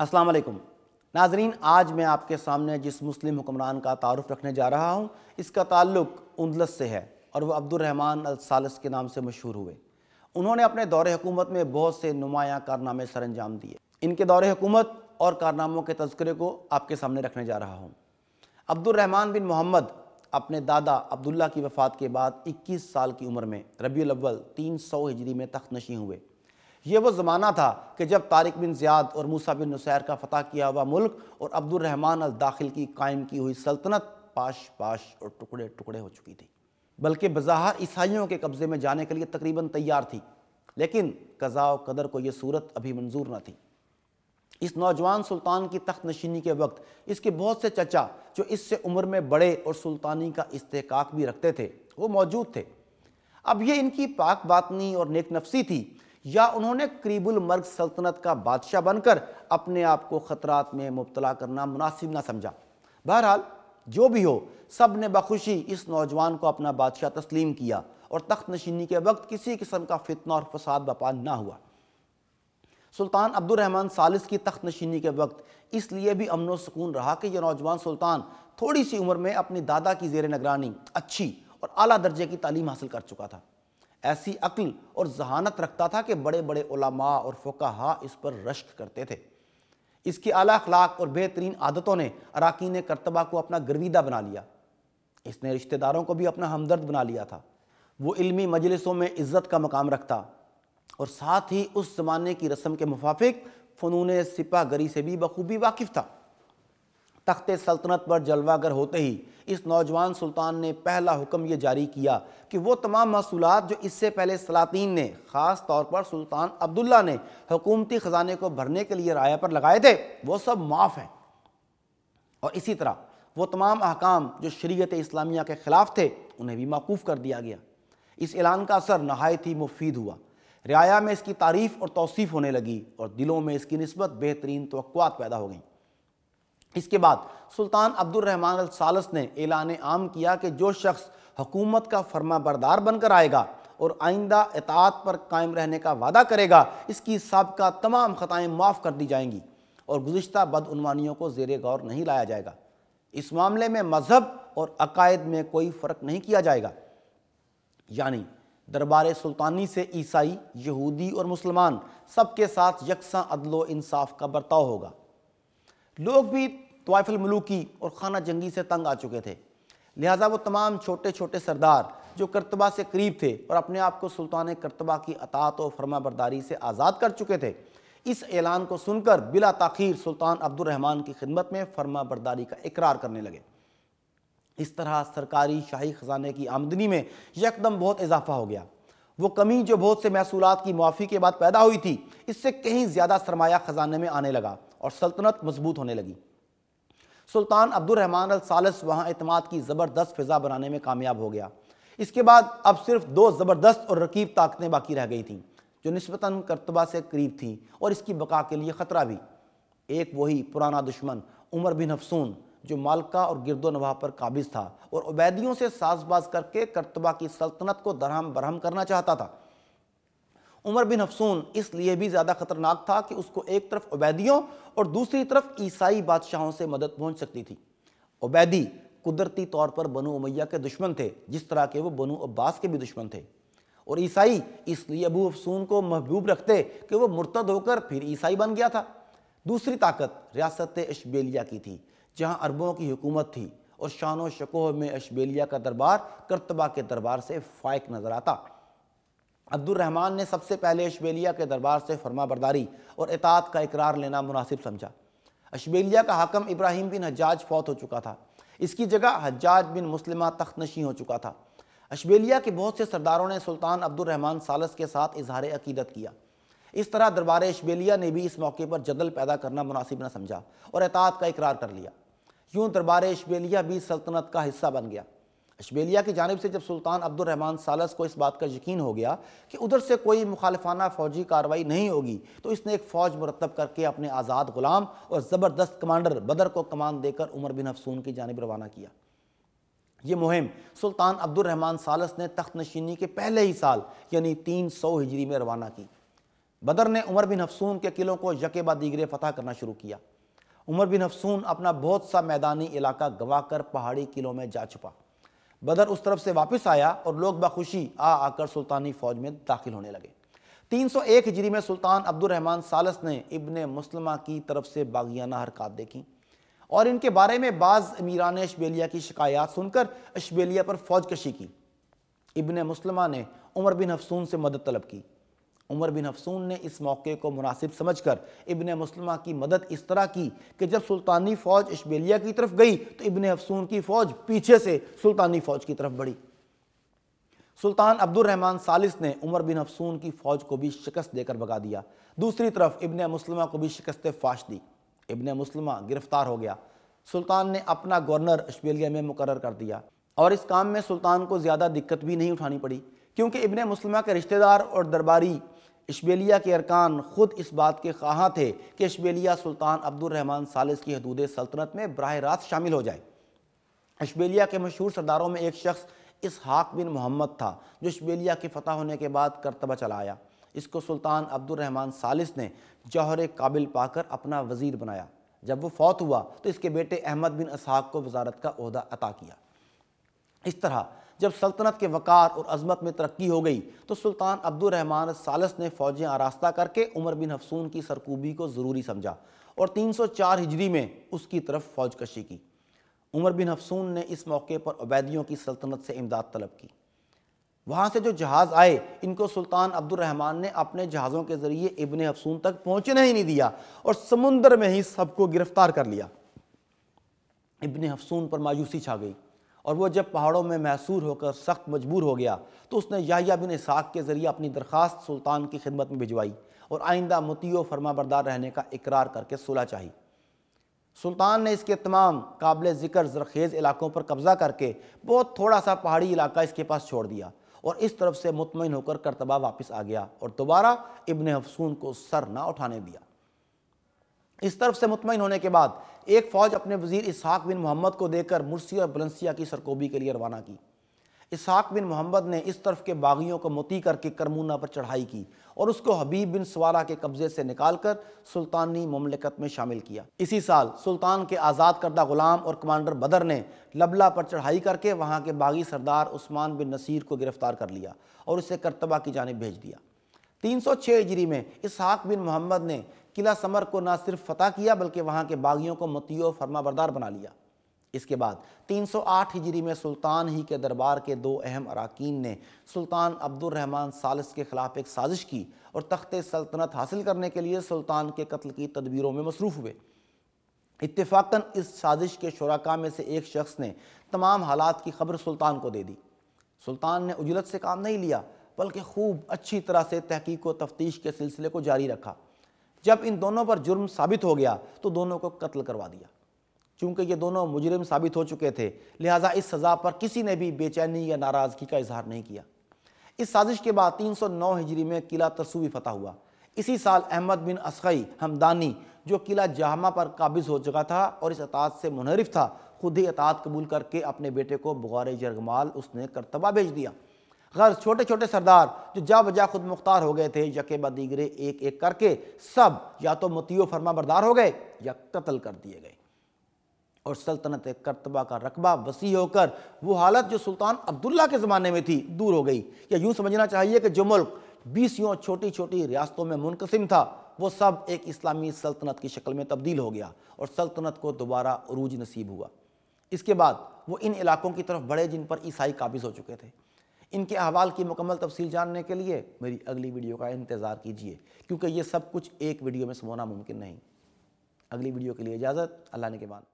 अस्सलाम वालेकुम नाजरीन आज मैं आपके सामने जिस मुस्लिम हुक्मरान का तारफ़ रखने जा रहा हूँ इसका ताल्लुक उन्दलस से है और वह अब्दुलरहमान अलसालस के नाम से मशहूर हुए उन्होंने अपने दौरे हुकूमत में बहुत से नुमाया कारनामे सर अंजाम दिए इनके दौरे हुकूमत और कारनामों के तस्करे को आपके सामने रखने जा रहा हूँ अब्दुलरहमान बिन मोहम्मद अपने दादा अब्दुल्ला की वफ़ात के बाद 21 साल की उम्र में रबी अव्वल तीन सौ हिजरी में तख्त नशी हुए यह वो ज़माना था कि जब तारिक बिन ज़ियाद और मूसा बिन नुसैर का फ़तह किया हुआ मुल्क और अब्दुलरहमान अल दाखिल की कायम की हुई सल्तनत पाश पाश और टुकड़े टुकड़े हो चुकी थी बल्कि बज़ाहर ईसाइयों के कब्ज़े में जाने के लिए तकरीबन तैयार थी लेकिन कज़ा कदर को यह सूरत अभी मंजूर न थी इस नौजवान सुल्तान की तख्त नशीनी के वक्त इसके बहुत से चचा जो इससे उम्र में बड़े और सुल्तानी का इस्तेकाक भी रखते थे वो मौजूद थे अब ये इनकी पाक बातनी और नेक नफसी थी या उन्होंने करीबुल मर्ग सल्तनत का बादशाह बनकर अपने आप को ख़तरात में मुबतला करना मुनासिब ना समझा बहरहाल जो भी हो सब ने बखुशी इस नौजवान को अपना बादशाह तस्लीम किया और तख्त नशीनी के वक्त किसी किस्म का फितना और फसाद बपा ना हुआ सुल्तान अब्दुलरहमान सालिस की तख्त नशीनी के वक्त इसलिए भी अमन सुकून रहा कि यह नौजवान सुल्तान थोड़ी सी उम्र में अपनी दादा की जेर निगरानी अच्छी और अली दर्जे की तालीम हासिल कर चुका था ऐसी अक्ल और जहानत रखता था कि बड़े बड़े उलामा और फोकाहा इस पर रश्क करते थे इसकी अला अखलाक और बेहतरीन आदतों ने अरकान करतबा को अपना गर्विदा बना लिया इसने रिश्तेदारों को भी अपना हमदर्द बना लिया था वो इल्मी मजलिसों में इज़्ज़त का मकाम रखता और साथ ही उस ज़माने की रस्म के मुफाफिक फ़नून गरी से भी बखूबी वाकिफ़ था तख्त सल्तनत पर जलवागर होते ही इस नौजवान सुल्तान ने पहला हुक्म ये जारी किया कि वो तमाम मसूलत जो इससे पहले सलातीन ने ख़ास तौर पर सुल्तान अब्दुल्ला ने हुकूमती ख़जाने को भरने के लिए राय पर लगाए थे वो सब माफ़ हैं और इसी तरह वो तमाम अहकाम जो शरीत इस्लामिया के ख़िलाफ़ थे उन्हें भी मौकूफ़ कर दिया गया इस ऐलान का असर नहायत ही मुफीद हुआ रियाया में इसकी तारीफ़ और तोसीफ़ होने लगी और दिलों में इसकी नस्बत बेहतरीन तो पैदा हो गई इसके बाद सुल्तान अब्दुलरहमान सालस ने ऐलान आम किया कि जो शख्स हकूमत का फर्मा बरदार बनकर आएगा और आइंदा एतात पर कायम रहने का वादा करेगा इसकी सबका तमाम ख़ताएँ माफ़ कर दी जाएंगी और गुज्त बदनवानियों को जेर गौर नहीं लाया जाएगा इस मामले में मज़हब और अकायद में कोई फ़र्क नहीं किया जाएगा यानी दरबार सुल्तानी से ईसाई यहूदी और मुसलमान सबके साथ यकसा अदलो इंसाफ का बर्ताव होगा लोग भी तवाइफल मलूकी और खाना जंगी से तंग आ चुके थे लिहाजा वो तमाम छोटे छोटे सरदार जो करतबा से करीब थे और अपने आप को सुल्तान करतबा की अतात और फर्मा बरदारी से आज़ाद कर चुके थे इस ऐलान को सुनकर बिला तखिर सुल्तान अब्दुलरहमान की खिदमत में फर्मा बरदारी का इकरार करने लगे इस तरह सरकारी शाही ख़जाने की आमदनी में यकदम बहुत इजाफा हो गया वो कमी जो बहुत से महसूलत की मुआफ़ी के बाद पैदा हुई थी इससे कहीं ज़्यादा सरमाया ख़जाने में आने लगा और सल्तनत मजबूत होने लगी सुल्तान अब्दुलरहमान अल सालस वहाँ अतमाद की ज़बरदस्त फ़िज़ा बनाने में कामयाब हो गया इसके बाद अब सिर्फ दो ज़बरदस्त और रकीब ताकतें बाकी रह गई थीं जो नस्बता करतबा से करीब थी और इसकी बका के लिए ख़तरा भी एक वही पुराना दुश्मन उमर बिन हफसून जो मालका और गिरदो नवाह पर काबिज था और उबैदियों से साजबाज करके करतबा की सल्तनत को दरहम बरहम करना चाहता था उमर बिन हफसून इसलिए भी ज़्यादा खतरनाक था कि उसको एक तरफ उबैदियों और दूसरी तरफ ईसाई बादशाहों से मदद पहुंच सकती थी उबैदी कुदरती तौर पर बनु उमैया के दुश्मन थे जिस तरह के वो बनु अब्बास के भी दुश्मन थे और ईसाई इसलिए अबू अफसून को महबूब रखते कि वो मुर्तद होकर फिर ईसाई बन गया था दूसरी ताकत रियासत इशबेलिया की थी जहाँ अरबों की हुकूमत थी और शान शकोह में अशबेलिया का दरबार करतबा के दरबार से फाइक नज़र आता अब्दुलरहमान ने सबसे पहले अशबेलिया के दरबार से फर्मा बरदारी और एतात का इकरार लेना मुनासिब समझा अशबेलिया का हाकम इब्राहिम बिन हजाज फौत हो चुका था इसकी जगह हजाज बिन मुस्लिमा तख्तनशी हो चुका था अशबेलिया के बहुत से सरदारों ने सुल्तान अब्दुलरहमान सालस के साथ इजहार अकीदत किया इस तरह दरबार अशबेलिया ने भी इस मौके पर जदल पैदा करना मुनासिब न समझा और एतात का इकरार कर लिया यूं दरबार इशबेलिया भी सल्तनत का हिस्सा बन गया इशबेलिया की जानब से जब सुल्तान अब्दुलरहमान सालस को इस बात का यकीन हो गया कि उधर से कोई मुखालफाना फ़ौजी कार्रवाई नहीं होगी तो इसने एक फ़ौज मुरतब करके अपने आज़ाद ग़ुलाम और ज़बरदस्त कमांडर बदर को कमान देकर उमर बिन हफसून की जानब रवाना किया ये मुहिम सुल्तान अब्दुलरहमान सालस ने तख्त नशीनी के पहले ही साल यानी तीन सौ हिजरी में रवाना की बदर ने उमर बिन हफसून के किलों को यकेबा दीगरे फतह करना शुरू किया उमर बिन अफसून अपना बहुत सा मैदानी इलाका गवाकर पहाड़ी किलों में जा छुपा बदर उस तरफ से वापस आया और लोग बखुशी आ आकर सुल्तानी फौज में दाखिल होने लगे 301 हिजरी में सुल्तान अब्दुलरहमान सालस ने इबन मुसलमा की तरफ से बागियाना हरकत देखी और इनके बारे में बाज़ अमीरा ने अशबेलिया की शिकायत सुनकर अशबेलिया पर फौज कशी की इबन मुसलमा ने उमर बिन हफसून से मदद तलब की उमर बिन अफसून ने इस मौके को मुनासिब समझ कर इबन मुसलमा की मदद इस तरह की कि जब सुल्तानी फ़ौज इशबेलिया की तरफ गई तो इबन अफसून की फ़ौज पीछे से सुल्तानी फ़ौज की तरफ बढ़ी सुल्तान अब्दुलरहमान सालिस ने उमर बिन अफसून की फ़ौज को भी शिकस्त देकर भगा दिया दूसरी तरफ इबन मुसलमा को भी शिकस्त फाश दी इबन मुसलमा गिरफ्तार हो गया सुल्तान ने अपना गवर्नर इशबेलिया में मुकर कर दिया और इस काम में सुल्तान को ज़्यादा दिक्कत भी नहीं उठानी पड़ी क्योंकि इबन मुसलमा के रिश्तेदार और दरबारी इशबेलिया के अरकान ख़ुद इस बात के ख्वाह थे कि इशबेलिया सुल्तान अब्दुलरहमान सालिस की हदूद सल्तनत में बरह रास्त शामिल हो जाए इशबेलिया के मशहूर सरदारों में एक शख्स इस हाक बिन मोहम्मद था जो इशबेलिया के फतह होने के बाद करतबा चलाया इसको सुल्तान अब्दुलरहमान सालिस ने जौहर काबिल पाकर अपना वजीर बनाया जब वो फौत हुआ तो इसके बेटे अहमद बिन इसहाक को वजारत का अहदा अता किया इस तरह जब सल्तनत के वक़ार और अजमत में तरक्की हो गई तो सुल्तान अब्दुलरहमान सालस ने फ़ौजें आरास्ता करके उमर बिन हफसून की सरकूबी को ज़रूरी समझा और 304 हिजरी में उसकी तरफ फ़ौज कशी की उमर बिन हफसून ने इस मौके पर अबैदियों की सल्तनत से इमदाद तलब की वहाँ से जो जहाज़ आए इनको सुल्तान अब्दुलरहमान ने अपने जहाज़ों के ज़रिए इबन हफसून तक पहुँचने ही नहीं दिया और समुंदर में ही सबको गिरफ्तार कर लिया इबन हफसून पर मायूसी छा गई और वह जब पहाड़ों में मैसूर होकर सख्त मजबूर हो गया तो उसने याहिया बिन इसाक के ज़रिए अपनी दरख्वास्त सुल्तान की खिदमत में भिजवाई और आइंदा मुतियो फरमाबरदार रहने का इकरार करके सुलह चाही सुल्तान ने इसके तमाम काबिल ज़िक्र जरखेज़ इलाकों पर कब्ज़ा करके बहुत थोड़ा सा पहाड़ी इलाका इसके पास छोड़ दिया और इस तरफ से मुतमिन होकर करतबा वापस आ गया और दोबारा इबन हफसून को सर ना उठाने दिया इस तरफ से मुतमिन होने के बाद एक फ़ौज अपने वजीर इसहाक बिन मोहम्मद को देकर मुर्सी और बलंसिया की सरकोबी के लिए रवाना की इसहाक बिन मोहम्मद ने इस तरफ के बागियों को मोती करके करमूना पर चढ़ाई की और उसको हबीब बिन सवारा के कब्ज़े से निकाल कर सुल्तानी ममलिकत में शामिल किया इसी साल सुल्तान के आज़ाद करदा ग़ुलाम और कमांडर बदर ने लबला पर चढ़ाई करके वहाँ के बागी सरदार उस्मान बिन नसीर को गिरफ़्तार कर लिया और उसे करतबा की जानब भेज दिया 306 हिजरी में इसहाक बिन मोहम्मद ने किला समर को ना सिर्फ फतह किया बल्कि वहाँ के बागियों को मतियो फर्माबरदार बना लिया इसके बाद 308 हिजरी में सुल्तान ही के दरबार के दो अहम अरकान ने सुल्तान अब्दुलरहमान सालिस के ख़िलाफ़ एक साजिश की और तख्त सल्तनत हासिल करने के लिए सुल्तान के कत्ल की तदबीरों में मसरूफ़ हुए इतफाक़न इस साजिश के शुरा में से एक शख्स ने तमाम हालात की खबर सुल्तान को दे दी सुल्तान ने उजलत से काम नहीं लिया बल्कि खूब अच्छी तरह से तहकीक व तफ्तीश के सिलसिले को जारी रखा जब इन दोनों पर जुर्म साबित हो गया तो दोनों को कत्ल करवा दिया चूंकि ये दोनों मुजरिम साबित हो चुके थे लिहाजा इस सज़ा पर किसी ने भी बेचैनी या नाराज़गी का इजहार नहीं किया इस साजिश के बाद 309 हिजरी में किला तसूवी फतह हुआ इसी साल अहमद बिन असखई हमदानी जो किला जहामा पर काबिज हो चुका था और इस अतात से मुनरफ था खुद ही अतात कबूल करके अपने बेटे को बुगार जरगमाल उसने करतबा भेज दिया गर छोटे छोटे सरदार जो जा बजा खुद मुख्तार हो गए थे यके बदीगरे एक एक करके सब या तो मतियो फरमा बरदार हो गए या कत्ल कर दिए गए और सल्तनत करतबा का रकबा वसी होकर वो हालत जो सुल्तान अब्दुल्ला के ज़माने में थी दूर हो गई या यूँ समझना चाहिए कि जो मुल्क बीसियों छोटी छोटी रियासतों में मुनकसिम था वो सब एक इस्लामी सल्तनत की शक्ल में तब्दील हो गया और सल्तनत को दोबारा अरूज नसीब हुआ इसके बाद वो इन इलाकों की तरफ बढ़े जिन पर ईसाई काबिज हो चुके थे इनके अहवाल की मुकम्मल तफसील जानने के लिए मेरी अगली वीडियो का इंतज़ार कीजिए क्योंकि ये सब कुछ एक वीडियो में समोना मुमकिन नहीं अगली वीडियो के लिए इजाज़त अल्लाह ने के बाद